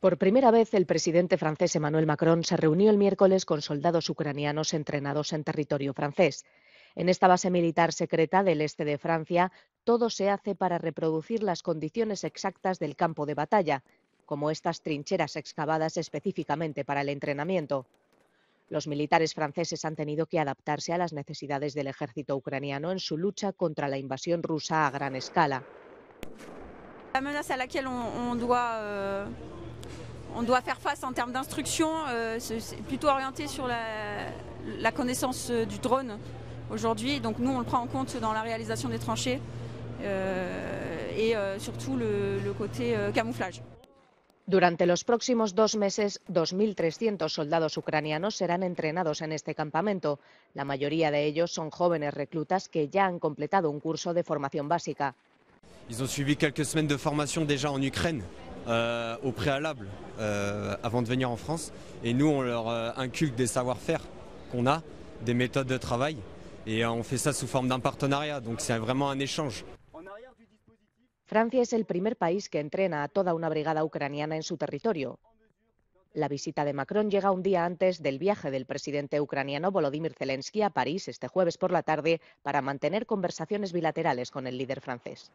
Por primera vez, el presidente francés Emmanuel Macron se reunió el miércoles con soldados ucranianos entrenados en territorio francés. En esta base militar secreta del este de Francia, todo se hace para reproducir las condiciones exactas del campo de batalla, como estas trincheras excavadas específicamente para el entrenamiento. Los militares franceses han tenido que adaptarse a las necesidades del ejército ucraniano en su lucha contra la invasión rusa a gran escala. La on doit faire face en termes d'instruction, euh, c'est plutôt orienté sur la, connaissance euh, du drone aujourd'hui. Donc nous, on le prend en compte dans la réalisation des tranchées euh, et surtout le, côté camouflage. Durante los próximos dos meses, 2.300 soldados ucranianos serán entrenados en este campamento. La mayoría de ellos son jóvenes reclutas que ya han completado un curso de formation básica. Ils ont suivi quelques semaines de formation déjà en Ukraine. euh, au préalable euh, avant de venir en France. Et nous, on leur euh, inculque des savoir-faire qu'on a, des méthodes de travail. Et euh, on fait ça sous forme d'un partenariat. Donc c'est vraiment un échange. Francia es el primer país que entrena a toda una brigada ucraniana en su territorio. La visita de Macron llega un día antes del viaje del presidente ucraniano Volodymyr Zelensky a París este jueves por la tarde para mantener conversaciones bilaterales con el líder francés.